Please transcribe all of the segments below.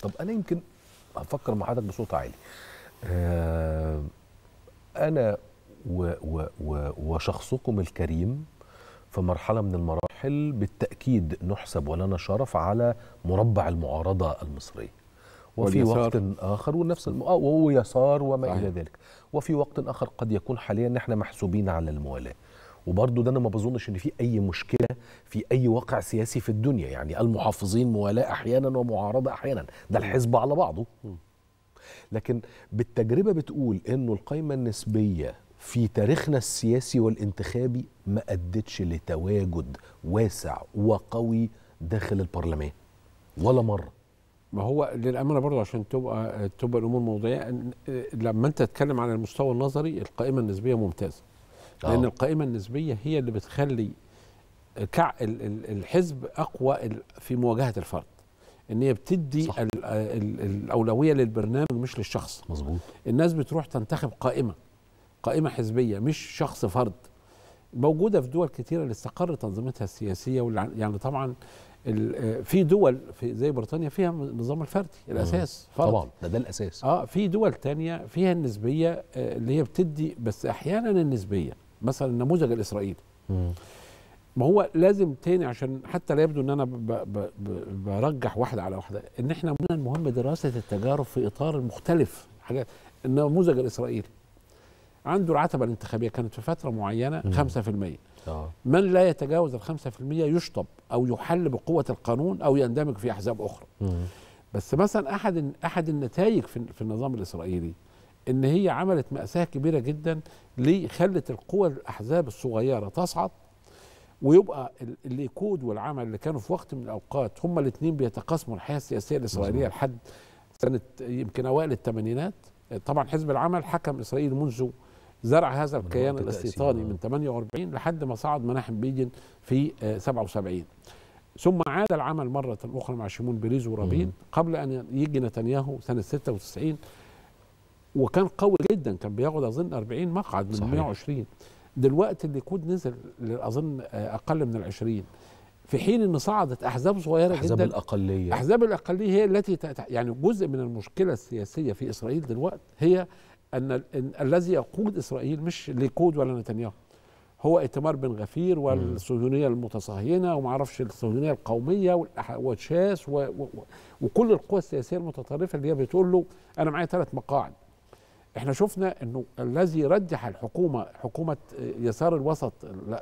طب انا يمكن هفكر مع حضرتك بصوت عالي آه انا و و و وشخصكم الكريم في مرحله من المراحل بالتاكيد نحسب ولنا شرف على مربع المعارضه المصريه وفي وقت اخر ونفس الم... آه، وهو يسار وما الى ذلك وفي وقت اخر قد يكون حاليا نحن محسوبين على الموالاه وبرضه ده انا ما بظنش ان في اي مشكله في اي واقع سياسي في الدنيا يعني المحافظين موالاه احيانا ومعارضه احيانا ده الحزب على بعضه لكن بالتجربه بتقول انه القايمه النسبيه في تاريخنا السياسي والانتخابي ما ادتش لتواجد واسع وقوي داخل البرلمان ولا مره ما هو للامانه برضه عشان تبقى تبقى الامور موضوعيه إيه، لما انت تتكلم عن المستوى النظري القائمه النسبيه ممتازه لان آه. القائمه النسبيه هي اللي بتخلي كع الحزب اقوى في مواجهه الفرد ان هي بتدي صح. ال ال الاولويه للبرنامج مش للشخص مظبوط الناس بتروح تنتخب قائمه قائمه حزبيه مش شخص فرد موجوده في دول كثيره اللي استقر تنظيمتها السياسيه واللي يعني طبعا في دول في زي بريطانيا فيها النظام الفردي الاساس فرد. طبعا ده ده الاساس اه في دول تانية فيها النسبيه آه، اللي هي بتدي بس احيانا النسبيه مثلا النموذج الاسرائيلي ما هو لازم تاني عشان حتى لا يبدو ان انا برجح واحده على واحده ان احنا من المهم دراسه التجارب في اطار مختلف حاجات النموذج الاسرائيلي عنده العتبه الانتخابيه كانت في فتره معينه مم. 5% آه. من لا يتجاوز ال 5% يشطب او يحل بقوه القانون او يندمج في احزاب اخرى مم. بس مثلا احد احد النتائج في النظام الاسرائيلي ان هي عملت ماساه كبيره جدا لخلت القوى الاحزاب الصغيره تصعد ويبقى الليكود والعمل اللي كانوا في وقت من الاوقات هما الاثنين بيتقاسموا الحياه السياسيه الاسرائيليه لحد سنه يمكن اوائل الثمانينات طبعا حزب العمل حكم اسرائيل منذ زرع هذا الكيان الاستيطاني من 48 لحد ما صعد مناحم بيجن في 77 آه، ثم عاد العمل مرة أخرى مع شيمون بيريز ورابين قبل أن يجي نتنياهو سنة 96 وكان قوي جدا كان بياخد اظن 40 مقعد من صحيح. 120 دلوقتي الليكود نزل اظن آه، اقل من ال 20 في حين ان صعدت احزاب صغيره أحزاب جدا احزاب الاقليه احزاب الاقليه هي التي يعني جزء من المشكله السياسيه في اسرائيل دلوقتي هي ان, الذي يقود اسرائيل مش ليكود ولا نتنياهو هو ايتمار بن غفير والصهيونيه المتصهينه وما اعرفش الصهيونيه القوميه والشاس وتشاس وكل القوى السياسيه المتطرفه اللي هي بتقول له انا معايا ثلاث مقاعد احنا شفنا انه الذي رجح الحكومه حكومه يسار الوسط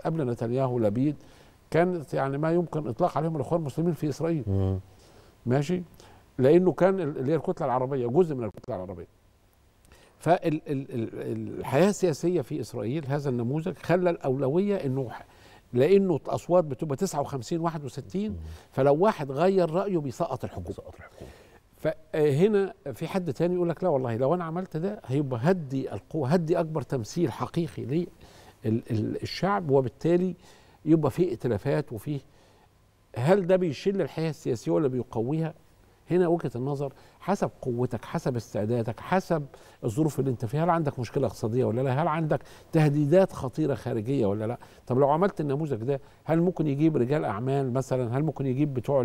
قبل نتنياهو لبيد كانت يعني ما يمكن اطلاق عليهم الاخوان المسلمين في اسرائيل مم. ماشي لانه كان اللي هي الكتله العربيه جزء من الكتله العربيه فالحياه السياسيه في اسرائيل هذا النموذج خلى الاولويه انه لانه الاصوات بتبقى 59 61 فلو واحد غير رايه بيسقط الحكومه بيسقط الحكومه فهنا آه، في حد تاني يقول لك لا والله لو انا عملت ده هيبقى هدي القوه هدي اكبر تمثيل حقيقي للشعب وبالتالي يبقى في ائتلافات وفي هل ده بيشل الحياه السياسيه ولا بيقويها؟ هنا وجهه النظر حسب قوتك حسب استعدادك حسب الظروف اللي انت فيها هل عندك مشكله اقتصاديه ولا لا هل عندك تهديدات خطيره خارجيه ولا لا طب لو عملت النموذج ده هل ممكن يجيب رجال اعمال مثلا هل ممكن يجيب بتوع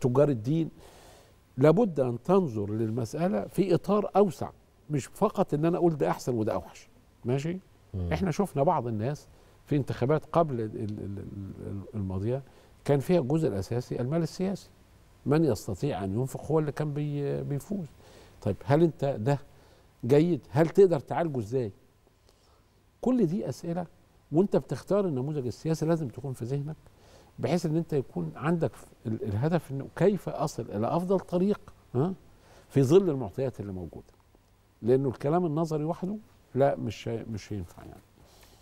تجار الدين لابد ان تنظر للمساله في اطار اوسع مش فقط ان انا اقول ده احسن وده اوحش ماشي مم. احنا شفنا بعض الناس في انتخابات قبل الماضيه كان فيها الجزء الاساسي المال السياسي من يستطيع ان ينفق هو اللي كان بي بيفوز طيب هل انت ده جيد هل تقدر تعالجه ازاي كل دي اسئله وانت بتختار النموذج السياسي لازم تكون في ذهنك بحيث ان انت يكون عندك الهدف انه كيف اصل الى افضل طريق ها في ظل المعطيات اللي موجوده لانه الكلام النظري وحده لا مش مش هينفع يعني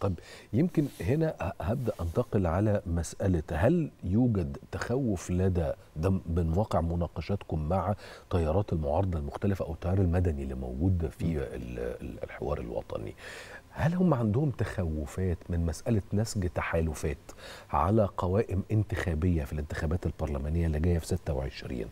طب يمكن هنا هبدا انتقل على مساله هل يوجد تخوف لدى ده من واقع مناقشاتكم مع تيارات المعارضه المختلفه او التيار المدني اللي موجود في الحوار الوطني هل هم عندهم تخوفات من مسألة نسج تحالفات على قوائم انتخابية في الانتخابات البرلمانية اللي جاية في 26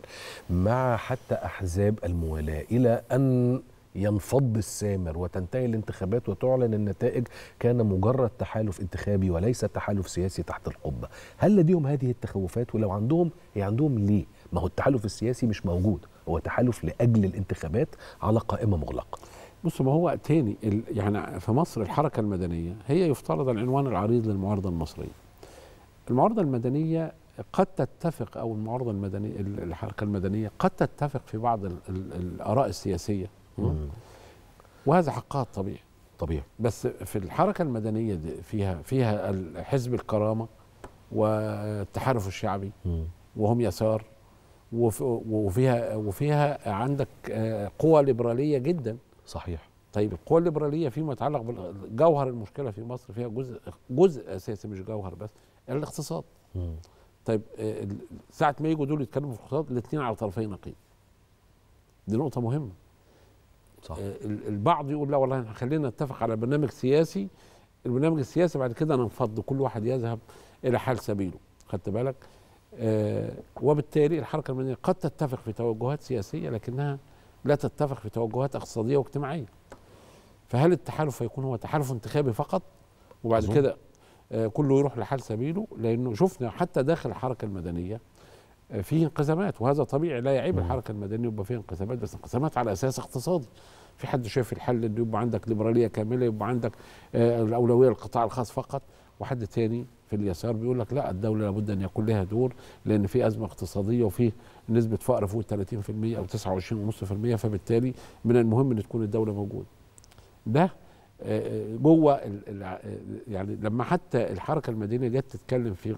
مع حتى أحزاب الموالاة إلى أن ينفض السامر وتنتهي الانتخابات وتعلن النتائج كان مجرد تحالف انتخابي وليس تحالف سياسي تحت القبة هل لديهم هذه التخوفات ولو عندهم هي عندهم ليه ما هو التحالف السياسي مش موجود هو تحالف لأجل الانتخابات على قائمة مغلقة بص ما هو تاني يعني في مصر الحركه المدنيه هي يفترض العنوان العريض للمعارضه المصريه. المعارضه المدنيه قد تتفق او المعارضه المدنيه الحركه المدنيه قد تتفق في بعض الاراء السياسيه وهذا حقها الطبيعي. طبيعي. بس في الحركه المدنيه دي فيها فيها حزب الكرامه والتحالف الشعبي مم. وهم يسار وفيها وفيها عندك آه، قوى ليبراليه جدا صحيح طيب القوى الليبراليه فيما يتعلق بجوهر المشكله في مصر فيها جزء جزء اساسي مش جوهر بس الاقتصاد م. طيب آه، ساعه ما يجوا دول يتكلموا في الاقتصاد الاثنين على طرفي نقيض دي نقطه مهمه صح آه، البعض يقول لا والله خلينا نتفق على برنامج سياسي البرنامج السياسي بعد كده ننفض كل واحد يذهب الى حال سبيله خدت بالك آه وبالتالي الحركه المدنيه قد تتفق في توجهات سياسيه لكنها لا تتفق في توجهات اقتصاديه واجتماعيه فهل التحالف هيكون هو تحالف انتخابي فقط وبعد كده آه، كله يروح لحال سبيله لانه شفنا حتى داخل الحركه المدنيه آه، فيه انقسامات وهذا طبيعي لا يعيب الحركه المدنيه يبقى فيها انقسامات بس انقسامات على اساس اقتصادي في حد شايف الحل انه يبقى عندك ليبراليه كامله يبقى عندك آه، الاولويه للقطاع الخاص فقط وحد تاني في اليسار بيقول لك لا الدوله لابد ان يكون لها دور لان في ازمه اقتصاديه وفي نسبه فقر فوق 30% او 29.5% فبالتالي من المهم ان تكون الدوله موجوده. ده آه، آه، جوه آه، يعني لما حتى الحركه المدنيه جت تتكلم في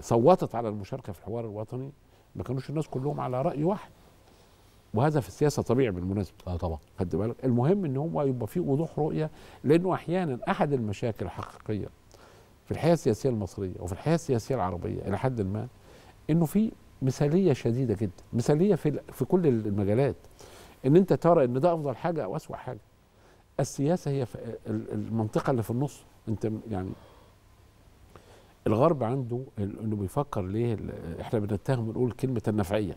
صوتت على المشاركه في الحوار الوطني ما كانوش الناس كلهم على راي واحد. وهذا في السياسه طبيعي بالمناسبه اه طبعا خد بالك المهم ان هو يبقى في وضوح رؤيه لانه احيانا احد المشاكل الحقيقيه في الحياه السياسيه المصريه وفي الحياه السياسيه العربيه الى حد ما انه في مثاليه شديده جدا مثاليه في في كل المجالات ان انت ترى ان ده افضل حاجه او اسوا حاجه السياسه هي المنطقه اللي في النص انت يعني الغرب عنده انه بيفكر ليه احنا بنتهم ونقول كلمه النفعيه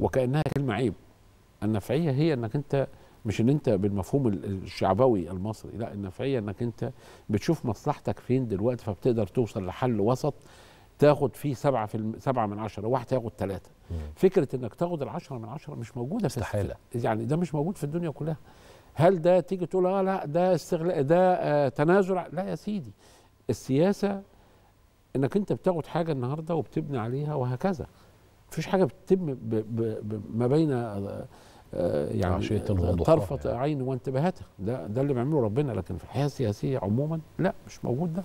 وكانها كلمه عيب النفعيه هي انك انت مش ان انت بالمفهوم الشعبوي المصري لا النفعيه انك انت بتشوف مصلحتك فين دلوقتي فبتقدر توصل لحل وسط تاخد فيه سبعة في الم... سبعة من عشرة واحد هياخد ثلاثة فكرة انك تاخد العشرة من عشرة مش موجودة في استحالة يعني ده مش موجود في الدنيا كلها هل ده تيجي تقول اه لا ده استغلاء ده آه تنازل لا يا سيدي السياسة انك انت بتاخد حاجة النهاردة وبتبني عليها وهكذا مفيش حاجة بتتم ب... ب... ب... ما بين آه، آه، يعني طرفة عين وانتباهاتها ده ده اللي بيعمله ربنا لكن في الحياة السياسية عموما لا مش موجود ده